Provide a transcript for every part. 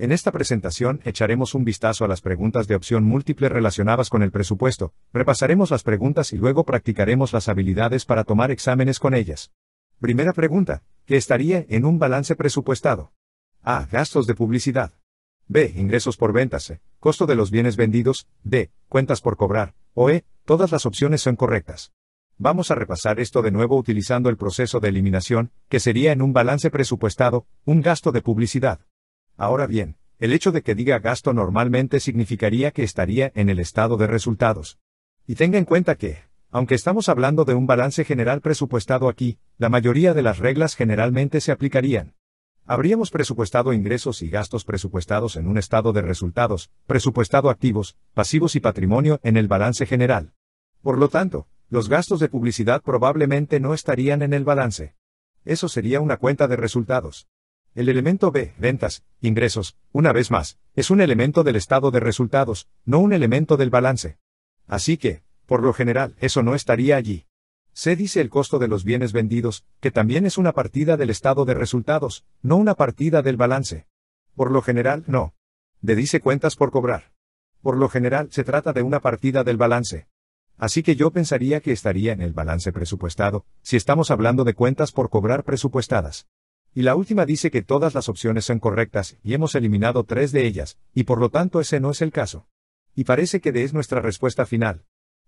En esta presentación echaremos un vistazo a las preguntas de opción múltiple relacionadas con el presupuesto, repasaremos las preguntas y luego practicaremos las habilidades para tomar exámenes con ellas. Primera pregunta, ¿qué estaría en un balance presupuestado? A. Gastos de publicidad. B. Ingresos por ventas. C. Costo de los bienes vendidos. D. Cuentas por cobrar. O E. Todas las opciones son correctas. Vamos a repasar esto de nuevo utilizando el proceso de eliminación, que sería en un balance presupuestado, un gasto de publicidad. Ahora bien, el hecho de que diga gasto normalmente significaría que estaría en el estado de resultados. Y tenga en cuenta que, aunque estamos hablando de un balance general presupuestado aquí, la mayoría de las reglas generalmente se aplicarían. Habríamos presupuestado ingresos y gastos presupuestados en un estado de resultados, presupuestado activos, pasivos y patrimonio en el balance general. Por lo tanto, los gastos de publicidad probablemente no estarían en el balance. Eso sería una cuenta de resultados. El elemento B, ventas, ingresos, una vez más, es un elemento del estado de resultados, no un elemento del balance. Así que, por lo general, eso no estaría allí. C dice el costo de los bienes vendidos, que también es una partida del estado de resultados, no una partida del balance. Por lo general, no. D dice cuentas por cobrar. Por lo general, se trata de una partida del balance. Así que yo pensaría que estaría en el balance presupuestado, si estamos hablando de cuentas por cobrar presupuestadas. Y la última dice que todas las opciones son correctas, y hemos eliminado tres de ellas, y por lo tanto ese no es el caso. Y parece que de es nuestra respuesta final.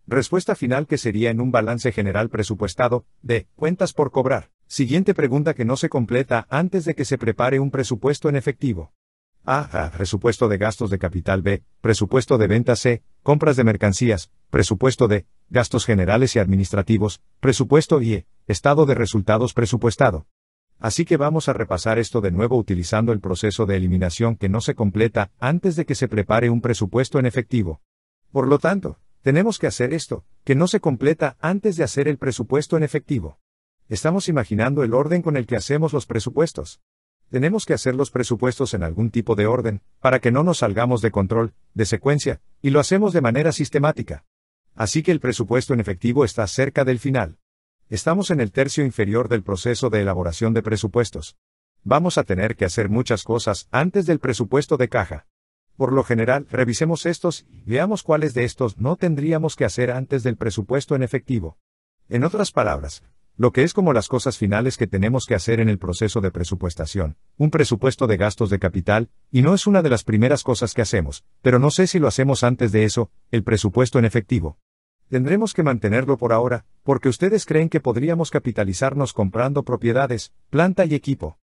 Respuesta final que sería en un balance general presupuestado, de cuentas por cobrar. Siguiente pregunta que no se completa antes de que se prepare un presupuesto en efectivo. A, A, presupuesto de gastos de capital B, presupuesto de ventas C, compras de mercancías, presupuesto D, gastos generales y administrativos, presupuesto I. E, estado de resultados presupuestado. Así que vamos a repasar esto de nuevo utilizando el proceso de eliminación que no se completa antes de que se prepare un presupuesto en efectivo. Por lo tanto, tenemos que hacer esto, que no se completa antes de hacer el presupuesto en efectivo. Estamos imaginando el orden con el que hacemos los presupuestos. Tenemos que hacer los presupuestos en algún tipo de orden, para que no nos salgamos de control, de secuencia, y lo hacemos de manera sistemática. Así que el presupuesto en efectivo está cerca del final. Estamos en el tercio inferior del proceso de elaboración de presupuestos. Vamos a tener que hacer muchas cosas antes del presupuesto de caja. Por lo general, revisemos estos y veamos cuáles de estos no tendríamos que hacer antes del presupuesto en efectivo. En otras palabras, lo que es como las cosas finales que tenemos que hacer en el proceso de presupuestación, un presupuesto de gastos de capital, y no es una de las primeras cosas que hacemos, pero no sé si lo hacemos antes de eso, el presupuesto en efectivo. Tendremos que mantenerlo por ahora, porque ustedes creen que podríamos capitalizarnos comprando propiedades, planta y equipo.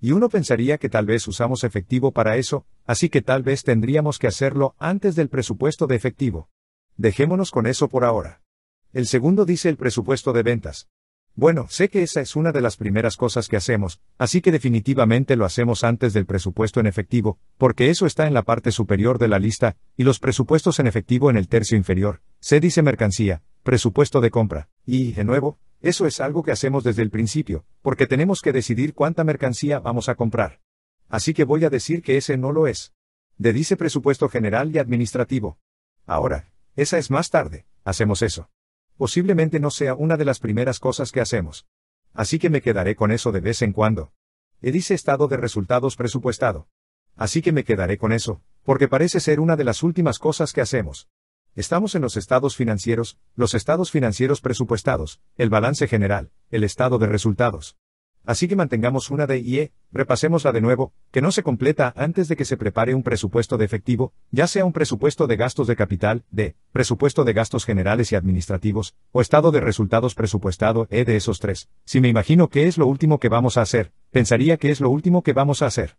Y uno pensaría que tal vez usamos efectivo para eso, así que tal vez tendríamos que hacerlo antes del presupuesto de efectivo. Dejémonos con eso por ahora. El segundo dice el presupuesto de ventas. Bueno, sé que esa es una de las primeras cosas que hacemos, así que definitivamente lo hacemos antes del presupuesto en efectivo, porque eso está en la parte superior de la lista, y los presupuestos en efectivo en el tercio inferior, se dice mercancía, presupuesto de compra. Y, de nuevo, eso es algo que hacemos desde el principio, porque tenemos que decidir cuánta mercancía vamos a comprar. Así que voy a decir que ese no lo es. De dice presupuesto general y administrativo. Ahora, esa es más tarde, hacemos eso. Posiblemente no sea una de las primeras cosas que hacemos. Así que me quedaré con eso de vez en cuando. dice estado de resultados presupuestado. Así que me quedaré con eso, porque parece ser una de las últimas cosas que hacemos. Estamos en los estados financieros, los estados financieros presupuestados, el balance general, el estado de resultados. Así que mantengamos una de repasemos la de nuevo, que no se completa antes de que se prepare un presupuesto de efectivo, ya sea un presupuesto de gastos de capital, de presupuesto de gastos generales y administrativos, o estado de resultados presupuestado, E de esos tres. Si me imagino que es lo último que vamos a hacer, pensaría que es lo último que vamos a hacer.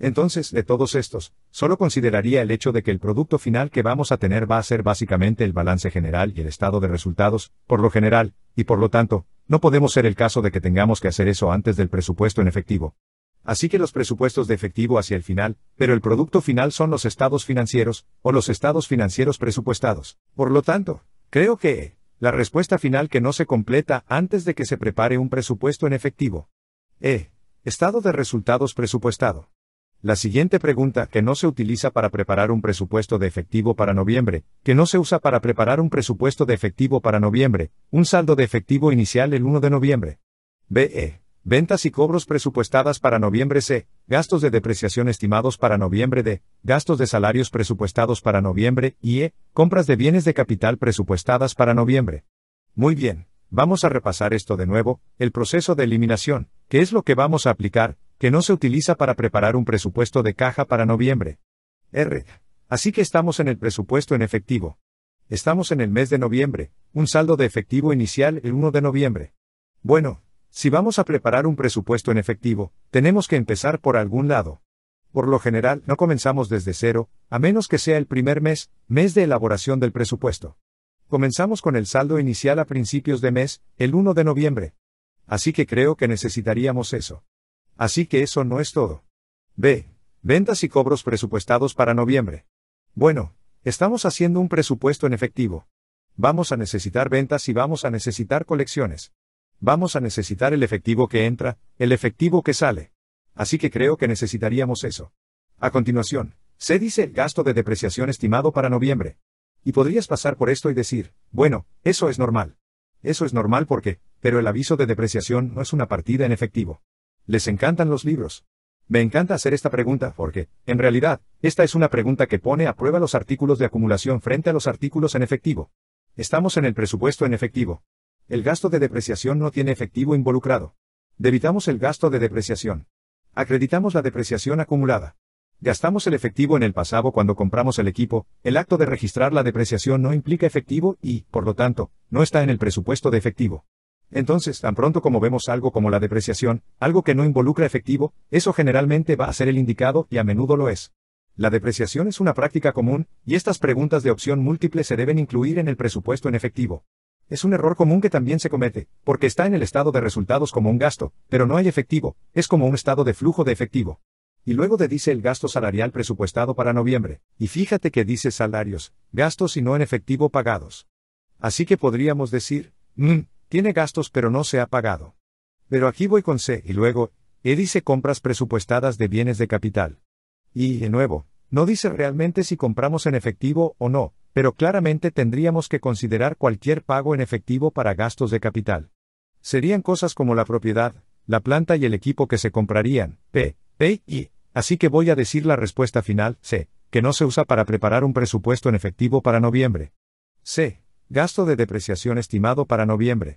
Entonces, de todos estos, solo consideraría el hecho de que el producto final que vamos a tener va a ser básicamente el balance general y el estado de resultados, por lo general, y por lo tanto, no podemos ser el caso de que tengamos que hacer eso antes del presupuesto en efectivo. Así que los presupuestos de efectivo hacia el final, pero el producto final son los estados financieros, o los estados financieros presupuestados. Por lo tanto, creo que, la respuesta final que no se completa antes de que se prepare un presupuesto en efectivo. E. Estado de resultados presupuestado. La siguiente pregunta, que no se utiliza para preparar un presupuesto de efectivo para noviembre, que no se usa para preparar un presupuesto de efectivo para noviembre, un saldo de efectivo inicial el 1 de noviembre. BE. Ventas y cobros presupuestadas para noviembre C. Gastos de depreciación estimados para noviembre D. Gastos de salarios presupuestados para noviembre y E. Compras de bienes de capital presupuestadas para noviembre. Muy bien, vamos a repasar esto de nuevo, el proceso de eliminación, que es lo que vamos a aplicar, que no se utiliza para preparar un presupuesto de caja para noviembre. R. Así que estamos en el presupuesto en efectivo. Estamos en el mes de noviembre, un saldo de efectivo inicial el 1 de noviembre. Bueno, si vamos a preparar un presupuesto en efectivo, tenemos que empezar por algún lado. Por lo general, no comenzamos desde cero, a menos que sea el primer mes, mes de elaboración del presupuesto. Comenzamos con el saldo inicial a principios de mes, el 1 de noviembre. Así que creo que necesitaríamos eso. Así que eso no es todo. B. Ventas y cobros presupuestados para noviembre. Bueno, estamos haciendo un presupuesto en efectivo. Vamos a necesitar ventas y vamos a necesitar colecciones. Vamos a necesitar el efectivo que entra, el efectivo que sale. Así que creo que necesitaríamos eso. A continuación, se dice el gasto de depreciación estimado para noviembre. Y podrías pasar por esto y decir, bueno, eso es normal. Eso es normal porque, pero el aviso de depreciación no es una partida en efectivo. ¿Les encantan los libros? Me encanta hacer esta pregunta porque, en realidad, esta es una pregunta que pone a prueba los artículos de acumulación frente a los artículos en efectivo. Estamos en el presupuesto en efectivo. El gasto de depreciación no tiene efectivo involucrado. Debitamos el gasto de depreciación. Acreditamos la depreciación acumulada. Gastamos el efectivo en el pasado cuando compramos el equipo, el acto de registrar la depreciación no implica efectivo y, por lo tanto, no está en el presupuesto de efectivo. Entonces, tan pronto como vemos algo como la depreciación, algo que no involucra efectivo, eso generalmente va a ser el indicado y a menudo lo es. La depreciación es una práctica común, y estas preguntas de opción múltiple se deben incluir en el presupuesto en efectivo. Es un error común que también se comete, porque está en el estado de resultados como un gasto, pero no hay efectivo, es como un estado de flujo de efectivo. Y luego te dice el gasto salarial presupuestado para noviembre, y fíjate que dice salarios, gastos y no en efectivo pagados. Así que podríamos decir, mmm, tiene gastos pero no se ha pagado. Pero aquí voy con C y luego, E dice compras presupuestadas de bienes de capital. Y, de nuevo, no dice realmente si compramos en efectivo o no, pero claramente tendríamos que considerar cualquier pago en efectivo para gastos de capital. Serían cosas como la propiedad, la planta y el equipo que se comprarían, P, P y, así que voy a decir la respuesta final, C, que no se usa para preparar un presupuesto en efectivo para noviembre. C. Gasto de depreciación estimado para noviembre.